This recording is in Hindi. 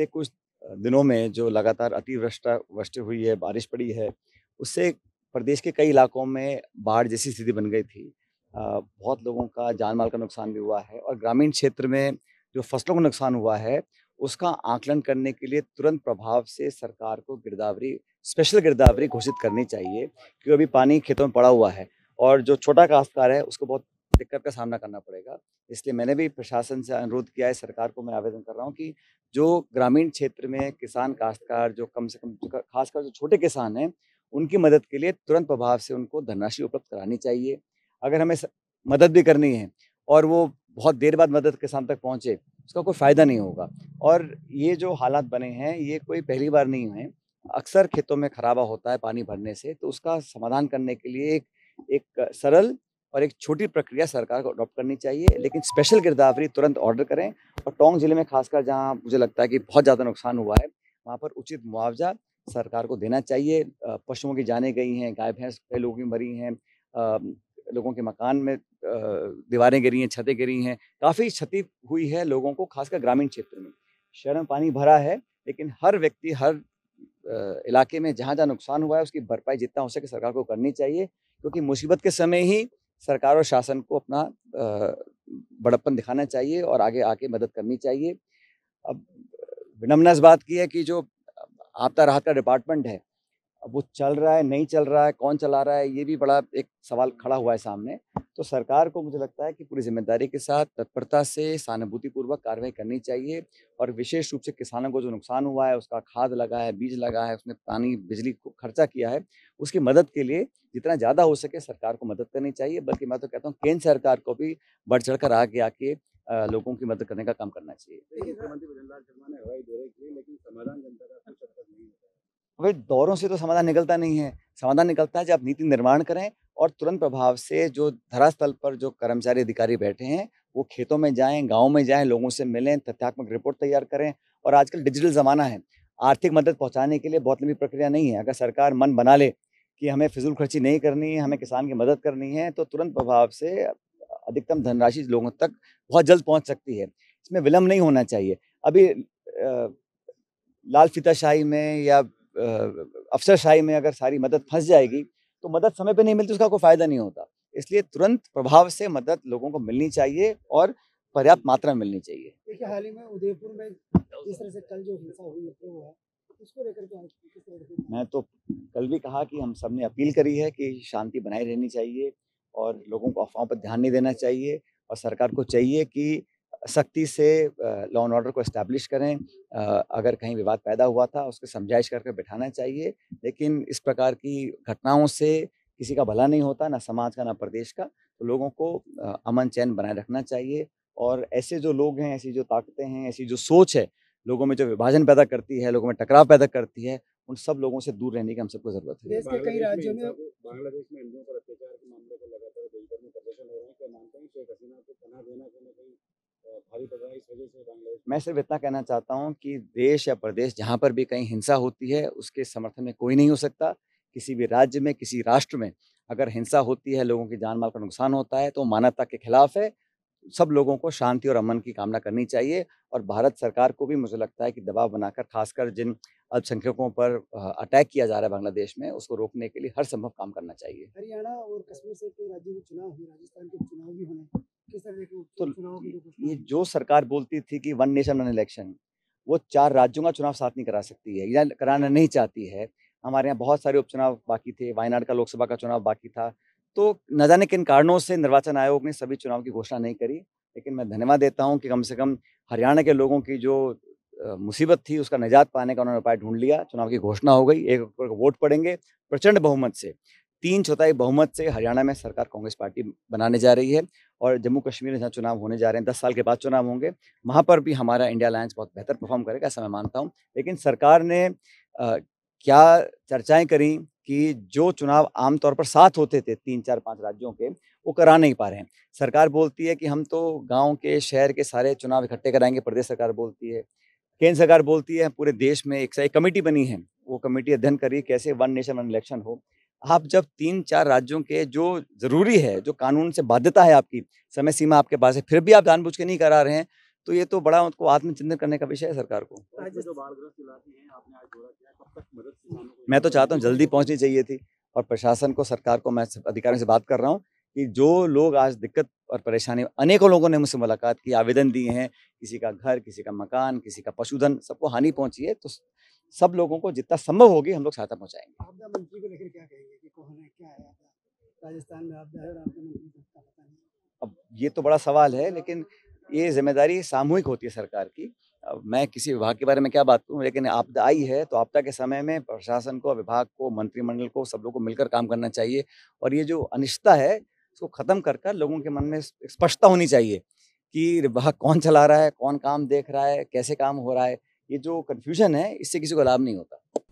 पिछले कुछ दिनों में जो लगातार अतिवृष्टा वृष्टि हुई है बारिश पड़ी है उससे प्रदेश के कई इलाकों में बाढ़ जैसी स्थिति बन गई थी बहुत लोगों का जान माल का नुकसान भी हुआ है और ग्रामीण क्षेत्र में जो फसलों को नुकसान हुआ है उसका आकलन करने के लिए तुरंत प्रभाव से सरकार को गिरदावरी स्पेशल गिरदावरी घोषित करनी चाहिए क्योंकि अभी पानी खेतों में पड़ा हुआ है और जो छोटा काश्तकार है उसको बहुत दिक्कत का सामना करना पड़ेगा इसलिए मैंने भी प्रशासन से अनुरोध किया है सरकार को मैं आवेदन कर रहा हूँ कि जो ग्रामीण क्षेत्र में किसान काश्तकार जो कम से कम खासकर जो छोटे किसान हैं उनकी मदद के लिए तुरंत प्रभाव से उनको धनराशि उपलब्ध करानी चाहिए अगर हमें मदद भी करनी है और वो बहुत देर बाद मदद के तक पहुँचे उसका कोई फ़ायदा नहीं होगा और ये जो हालात बने हैं ये कोई पहली बार नहीं है अक्सर खेतों में खराबा होता है पानी भरने से तो उसका समाधान करने के लिए एक एक सरल और एक छोटी प्रक्रिया सरकार को अडॉप्ट करनी चाहिए लेकिन स्पेशल गिरदावरी तुरंत ऑर्डर करें और टोंग जिले में खासकर जहाँ मुझे लगता है कि बहुत ज़्यादा नुकसान हुआ है वहाँ पर उचित मुआवजा सरकार को देना चाहिए पशुओं की जाने गई हैं गाय भैंस कई लोगों की मरी हैं लोगों के मकान में दीवारें गिरी हैं छतें गिरी हैं काफ़ी क्षति हुई है लोगों को खासकर ग्रामीण क्षेत्र में शहर में पानी भरा है लेकिन हर व्यक्ति हर इलाके में जहाँ जहाँ नुकसान हुआ है उसकी भरपाई जितना हो सके सरकार को करनी चाहिए क्योंकि मुसीबत के समय ही सरकार और शासन को अपना बड़प्पन दिखाना चाहिए और आगे आके मदद करनी चाहिए अब विनम्र इस बात की है कि जो आपदा राहत का डिपार्टमेंट है अब वो चल रहा है नहीं चल रहा है कौन चला रहा है ये भी बड़ा एक सवाल खड़ा हुआ है सामने तो सरकार को मुझे लगता है कि पूरी जिम्मेदारी के साथ तत्परता से सहानुभूतिपूर्वक कार्रवाई करनी चाहिए और विशेष रूप से किसानों को जो नुकसान हुआ है उसका खाद लगा है बीज लगा है उसने पानी बिजली को खर्चा किया है उसकी मदद के लिए जितना ज़्यादा हो सके सरकार को मदद करनी चाहिए बल्कि मैं तो कहता हूँ केंद्र सरकार को भी बढ़ चढ़ कर आगे आके लोगों की मदद करने का काम करना चाहिए भाई दौरों से तो समाधान निकलता नहीं है समाधान निकलता है जब नीति निर्माण करें और तुरंत प्रभाव से जो धरास्थल पर जो कर्मचारी अधिकारी बैठे हैं वो खेतों में जाएं गाँव में जाएं लोगों से मिलें तथ्यात्मक रिपोर्ट तैयार करें और आजकल डिजिटल ज़माना है आर्थिक मदद पहुंचाने के लिए बहुत लंबी प्रक्रिया नहीं है अगर सरकार मन बना ले कि हमें फिजूल खर्ची नहीं करनी है हमें किसान की मदद करनी है तो तुरंत प्रभाव से अधिकतम धनराशि लोगों तक बहुत जल्द पहुंच सकती है इसमें विलम्ब नहीं होना चाहिए अभी लाल फिताशाही में या अफसरशाही में अगर सारी मदद फंस जाएगी तो मदद समय पर नहीं मिलती उसका कोई फ़ायदा नहीं होता इसलिए तुरंत प्रभाव से मदद लोगों को मिलनी चाहिए और पर्याप्त मात्रा में मिलनी चाहिए देखिए हाल ही में उदयपुर में जिस तरह से कल जो हिंसा हुई है उसको लेकर मैं तो कल भी कहा कि हम सब ने अपील करी है कि शांति बनाए रहनी चाहिए और लोगों को अफवाहों पर ध्यान नहीं देना चाहिए और सरकार को चाहिए कि सख्ती से लॉ एंड ऑर्डर को इस्टेब्लिश करें अगर कहीं विवाद पैदा हुआ था उसके समझाइश करके बिठाना चाहिए लेकिन इस प्रकार की घटनाओं से किसी का भला नहीं होता ना समाज का ना प्रदेश का तो लोगों को अमन चैन बनाए रखना चाहिए और ऐसे जो लोग हैं ऐसी जो ताकतें हैं ऐसी जो सोच है लोगों में जो विभाजन पैदा करती है लोगों में टकराव पैदा करती है उन सब लोगों से दूर रहने की हम सबको जरूरत है देश के कई राज्यों में बांग्लादेश में हिंदुओं पर अत्याचार के मामले को लगातार देश भर में प्रदर्शन हो रहे हैं क्या मानते हैं शेख हसीना को पनाह देना कहीं मैं सिर्फ इतना कहना चाहता हूँ कि देश या प्रदेश जहाँ पर भी कहीं हिंसा होती है उसके समर्थन में कोई नहीं हो सकता किसी भी राज्य में किसी राष्ट्र में अगर हिंसा होती है लोगों की जान माल का नुकसान होता है तो मानवता के खिलाफ है सब लोगों को शांति और अमन की कामना करनी चाहिए और भारत सरकार को भी मुझे लगता है कि दबाव बनाकर खासकर जिन अल्पसंख्यकों पर अटैक किया जा रहा है बांग्लादेश में उसको रोकने के लिए हर संभव काम करना चाहिए हरियाणा और कश्मीर से राजीव चुनाव राजस्थान के चुनाव भी होने तो ये जो सरकार बोलती थी कि वन नेशन वन इलेक्शन वो चार राज्यों का चुनाव साथ नहीं करा सकती है या कराना नहीं चाहती है हमारे यहाँ बहुत सारे उपचुनाव बाकी थे वायनाड का लोकसभा का चुनाव बाकी था तो न जाने किन कारणों से निर्वाचन आयोग ने सभी चुनाव की घोषणा नहीं करी लेकिन मैं धन्यवाद देता हूँ कि कम से कम हरियाणा के लोगों की जो मुसीबत थी उसका निजात पाने का उन्होंने उपाय ढूंढ लिया चुनाव की घोषणा हो गई एक वोट पड़ेंगे प्रचंड बहुमत से तीन चौथाई बहुमत से हरियाणा में सरकार कांग्रेस पार्टी बनाने जा रही है और जम्मू कश्मीर में जहाँ चुनाव होने जा रहे हैं दस साल के बाद चुनाव होंगे वहाँ पर भी हमारा इंडिया अलायंस बहुत बेहतर परफॉर्म करेगा ऐसा मैं मानता हूँ लेकिन सरकार ने आ, क्या चर्चाएं करी कि जो चुनाव आमतौर पर साथ होते थे तीन चार पाँच राज्यों के वो करा नहीं पा रहे हैं सरकार बोलती है कि हम तो गांव के शहर के सारे चुनाव इकट्ठे कराएंगे प्रदेश सरकार बोलती है केंद्र सरकार बोलती है पूरे देश में एक सा एक कमेटी बनी है वो कमेटी अध्ययन करी कैसे वन नेशन वन इलेक्शन हो आप जब तीन चार राज्यों के जो ज़रूरी है जो कानून से बाध्यता है आपकी समय सीमा आपके पास है फिर भी आप जानबूझ के नहीं करा रहे हैं तो ये तो बड़ा उनको आत्मचिंतन करने का विषय है सरकार को मैं तो चाहता हूँ जल्दी पहुँचनी चाहिए थी और प्रशासन को सरकार को मैं अधिकारियों से बात कर रहा हूँ कि जो लोग आज दिक्कत और परेशानी अनेकों लोगों ने मुझसे मुलाकात की आवेदन दिए हैं किसी का घर किसी का मकान किसी का पशुधन सबको हानि पहुंची है तो सब लोगों को जितना संभव होगी हम लोग सहायता पहुँचाएंगे आपदा मंत्री को लेकर क्या कहेंगे कि कौन है क्या राजस्थान में आपदा है और आपदा मंत्री अब ये तो बड़ा सवाल है लेकिन ये जिम्मेदारी सामूहिक होती है सरकार की अब मैं किसी विभाग के बारे में क्या बात करूँ लेकिन आपदा आई है तो आपदा के समय में प्रशासन को विभाग को मंत्रिमंडल को सब लोग को मिलकर काम करना चाहिए और ये जो अनिश्चता है इसको ख़त्म कर कर लोगों के मन में स्पष्टता होनी चाहिए कि विभाग कौन चला रहा है कौन काम देख रहा है कैसे काम हो रहा है ये जो कन्फ्यूजन है इससे किसी को लाभ नहीं होता